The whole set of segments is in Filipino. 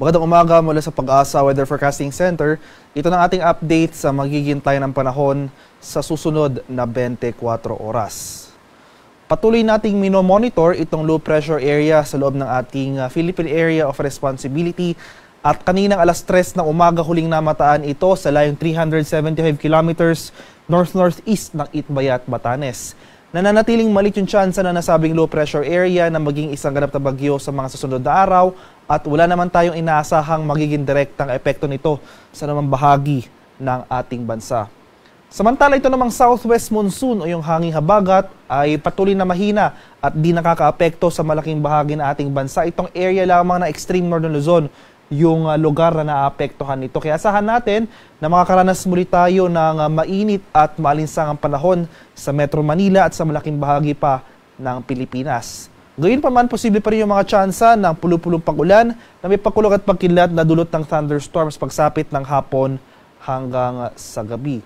Magandang umaga mula sa Pag-asa Weather Forecasting Center. Ito na ating update sa magiging tayo ng panahon sa susunod na 24 oras. Patuloy nating minomonitor itong low pressure area sa loob ng ating ah, Philippine Area of Responsibility at kaninang alas 3 ng umaga huling namataan ito sa layong 375 kilometers north-northeast ng Itbayat, Batanes. Nananatiling malit yung tsansa na nasabing low pressure area na maging isang ganap na bagyo sa mga susunod na araw at wala naman tayong inaasahang magiging direktang epekto nito sa namang bahagi ng ating bansa. Samantala ito namang southwest monsoon o yung hanging habagat ay patuloy na mahina at di nakakaapekto sa malaking bahagi ng ating bansa. Itong area lamang na extreme northern Luzon yung uh, lugar na naapektuhan nito. Kaya asahan natin na makakaranas muli tayo ng uh, mainit at maalinsangang panahon sa Metro Manila at sa malaking bahagi pa ng Pilipinas. Gayunpaman, posible pa rin yung mga tsansa ng pulupulong pagulan na may pagkulog at pagkilat na dulot ng thunderstorms pagsapit ng hapon hanggang ah, sa gabi.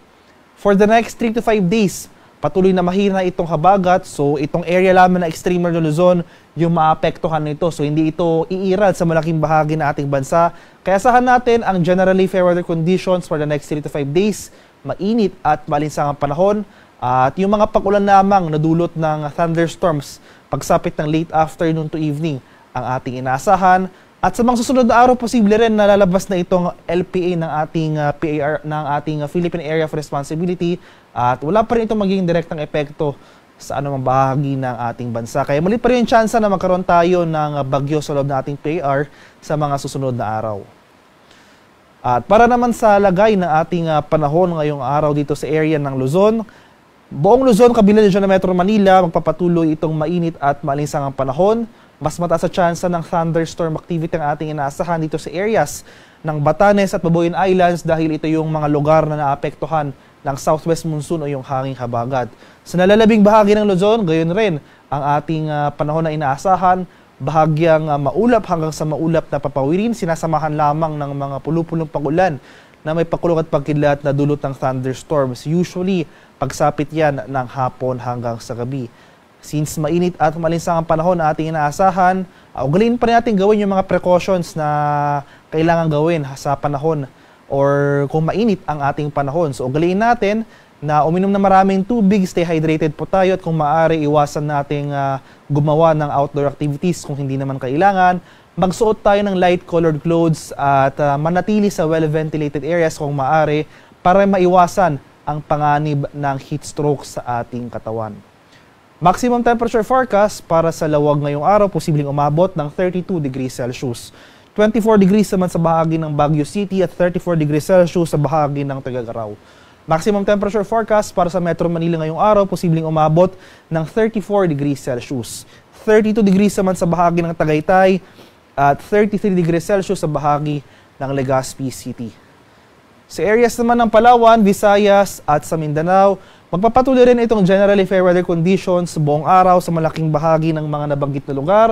For the next 3 to 5 days, Patuloy na mahina itong habagat. So itong area lamang na extreme ng Luzon yung maapektuhan nito. So hindi ito iiral sa malaking bahagi ng ating bansa. Kaya sahan natin ang generally fair weather conditions for the next 3 to 5 days. Mainit at malinsangang panahon. At yung mga pag-ulan lamang na dulot ng thunderstorms pagsapit ng late afternoon to evening ang ating inaasahan at sa mga susunod na araw, posible rin na lalabas na itong LPA ng ating uh, ah, PAR, ng ating uh, Philippine Area of Responsibility at wala pa rin itong magiging direktang epekto sa anumang bahagi ng ating bansa. Kaya muli pa rin yung tsansa na magkaroon tayo ng ah, bagyo sa loob ng ating PAR sa mga susunod na araw. At para naman sa lagay ng ating uh, panahon ngayong araw dito sa area ng Luzon, buong Luzon kabilang dyan na Metro Manila, magpapatuloy itong mainit at malinsangang panahon. Mas mataas sa tsansa ng thunderstorm activity ang ating inaasahan dito sa areas ng Batanes at Baboyan Islands dahil ito yung mga lugar na naapektuhan ng southwest monsoon o yung hanging habagat. Sa nalalabing bahagi ng Luzon, gayon rin ang ating uh, panahon na inaasahan, bahagyang uh, maulap hanggang sa maulap na papawirin, sinasamahan lamang ng mga pulupulong pagulan na may pakulong at pagkilat na dulot ng thunderstorms. Usually, pagsapit yan ng hapon hanggang sa gabi. Since mainit at malinsak ang panahon na ating inaasahan, ah, ugaliin pa rin natin gawin yung mga precautions na kailangan gawin sa panahon or kung mainit ang ating panahon. So ugaliin natin na uminom na maraming tubig, stay hydrated po tayo at kung maaari iwasan nating uh, gumawa ng outdoor activities kung hindi naman kailangan. Magsuot tayo ng light colored clothes at uh, manatili sa well-ventilated areas kung maaari para maiwasan ang panganib ng heat stroke sa ating katawan. Maximum temperature forecast para sa lawag ngayong araw, posibleng umabot ng 32 degrees Celsius. 24 degrees naman sa bahagi ng Baguio City at 34 degrees Celsius sa bahagi ng Tagagaraw. Maximum temperature forecast para sa Metro Manila ngayong araw, posibleng umabot ng 34 degrees Celsius. 32 degrees naman sa bahagi ng Tagaytay at 33 degrees Celsius sa bahagi ng Legazpi City. Sa areas naman ng Palawan, Visayas at sa Mindanao, Magpapatuloy rin itong generally fair weather conditions buong araw sa malaking bahagi ng mga nabanggit na lugar.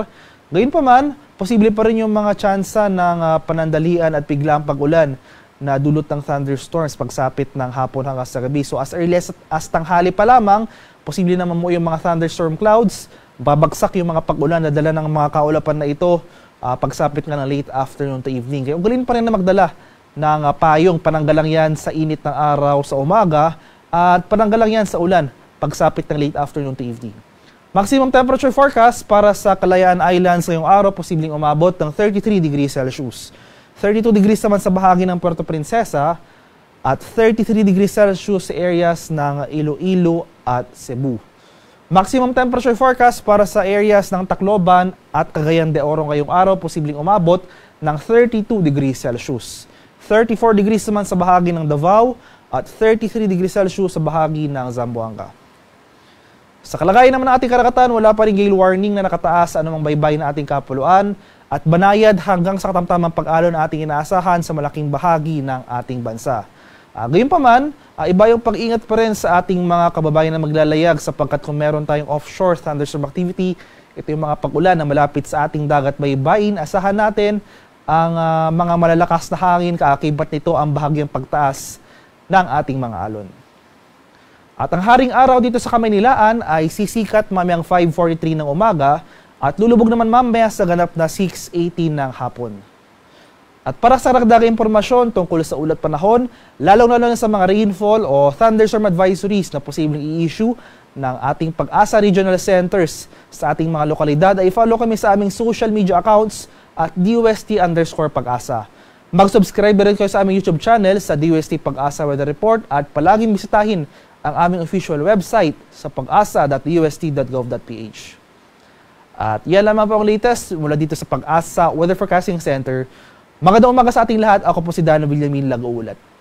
Gayunpaman, posible pa rin yung mga tsansa ng uh, panandalian at biglaang pag-ulan na dulot ng thunderstorms pagsapit ng hapon hanggang sa gabi. So as early as, as tanghali pa lamang, posible naman mo yung mga thunderstorm clouds, babagsak yung mga pag-ulan na dala ng mga kaulapan na ito uh, pagsapit nga ng late afternoon to evening. Kaya ugalin pa rin na magdala ng uh, payong pananggalang yan sa init ng araw sa umaga at pananggal lang yan sa ulan pagsapit ng late afternoon to evening. Maximum temperature forecast para sa Kalayaan Islands ngayong araw, posibleng umabot ng 33 degrees Celsius. 32 degrees naman sa bahagi ng Puerto Princesa at 33 degrees Celsius sa areas ng Iloilo at Cebu. Maximum temperature forecast para sa areas ng Tacloban at Cagayan de Oro ngayong araw, posibleng umabot ng 32 degrees Celsius. 34 degrees naman sa bahagi ng Davao at 33 degrees Celsius sa bahagi ng Zamboanga. Sa kalagayan naman ng ating karakatan, wala pa rin gale warning na nakataas sa anumang baybay na ating kapuluan at banayad hanggang sa katamtamang pag-alo na ating inaasahan sa malaking bahagi ng ating bansa. Uh, gayunpaman, uh, iba yung pag-ingat pa rin sa ating mga kababayan na maglalayag sapagkat kung meron tayong offshore thunderstorm activity, ito yung mga pag-ulan na malapit sa ating dagat baybayin, asahan natin ang uh, mga malalakas na hangin, kaakibat nito ang bahagyang pagtaas ng ating mga alon. At ang haring araw dito sa Kamanilaan ay sisikat mamayang 5.43 ng umaga at lulubog naman mamaya sa ganap na 6.18 ng hapon. At para sa ragdag impormasyon tungkol sa ulat panahon, lalong-lalo na sa mga rainfall o thunderstorm advisories na posibleng i-issue ng ating Pag-asa Regional Centers sa ating mga lokalidad ay follow kami sa aming social media accounts at DUST underscore Pag-asa. Mag-subscribe rin kayo sa aming YouTube channel sa DUST Pag-asa Weather Report at palaging bisitahin ang aming official website sa pag At yan lamang po ang latest mula dito sa Pag-asa Weather Forecasting Center. Magandang umaga sa ating lahat. Ako po si Dano Villamin Lagoulat.